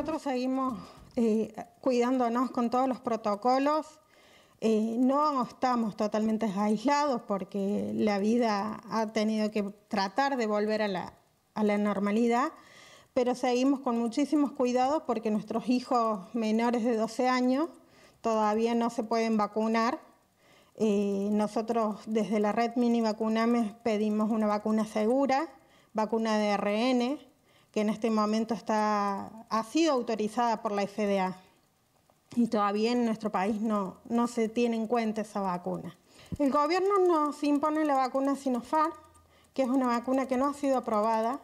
nosotros seguimos eh, cuidándonos con todos los protocolos. Eh, no estamos totalmente aislados porque la vida ha tenido que tratar de volver a la, normalidad, pero seguimos con muchísimos cuidados porque nuestros hijos menores de 12 años todavía no se pueden vacunar. Eh, nosotros desde la red Mini Vacuname pedimos una vacuna segura, vacuna de RN que en este momento está, ha sido autorizada por la FDA. Y todavía en nuestro país no, no se tiene en cuenta esa vacuna. El gobierno nos impone la vacuna Sinopharm, que es una vacuna que no ha sido aprobada.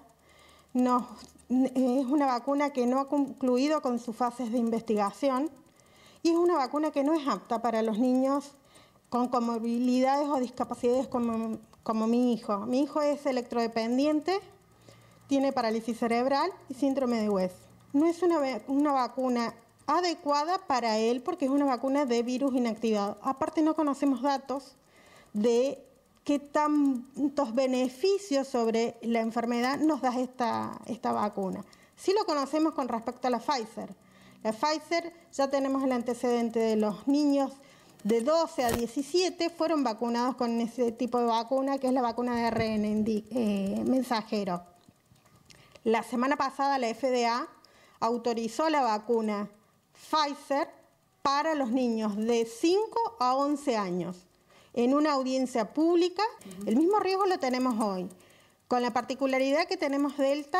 no es una vacuna que no ha concluido con sus fases de investigación y es una vacuna que no es apta para los niños con comorbilidades o discapacidades como, como mi hijo. Mi hijo es electrodependiente tiene parálisis cerebral y síndrome de West. No es una, vacuna adecuada para él porque es una vacuna de virus inactivado. Aparte no conocemos datos de qué tantos beneficios sobre la enfermedad nos da esta, vacuna. Sí lo conocemos con respecto a la Pfizer. La Pfizer ya tenemos el antecedente de los niños de 12 a 17 fueron vacunados con ese tipo de vacuna que es la vacuna de RNA eh, mensajero. La semana pasada la FDA autorizó la vacuna Pfizer para los niños de 5 a 11 años en una audiencia pública. El mismo riesgo lo tenemos hoy, con la particularidad que tenemos Delta,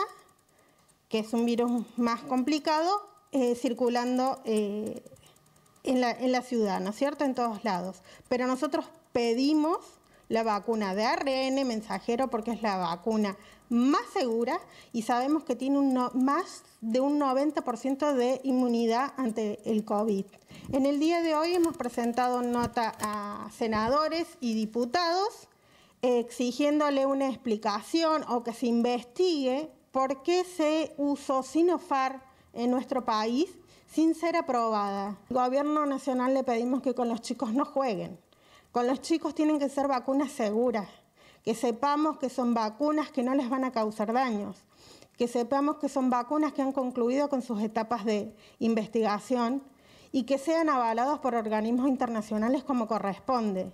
que es un virus más complicado, eh, circulando eh, en, la, en la ciudad, ¿no es cierto?, en todos lados. Pero nosotros pedimos la vacuna de ARN mensajero porque es la vacuna más segura y sabemos que tiene más de un 90% de inmunidad ante el COVID. En el día de hoy hemos presentado nota a senadores y diputados eh, exigiéndole una explicación o que se investigue por qué se usó Sinofar en nuestro país sin ser aprobada. Al gobierno nacional le pedimos que con los chicos no jueguen. Con los chicos tienen que ser vacunas seguras, que sepamos que son vacunas que no les van a causar daños, que sepamos que son vacunas que han concluido con sus etapas de investigación y que sean avalados por organismos internacionales como corresponde.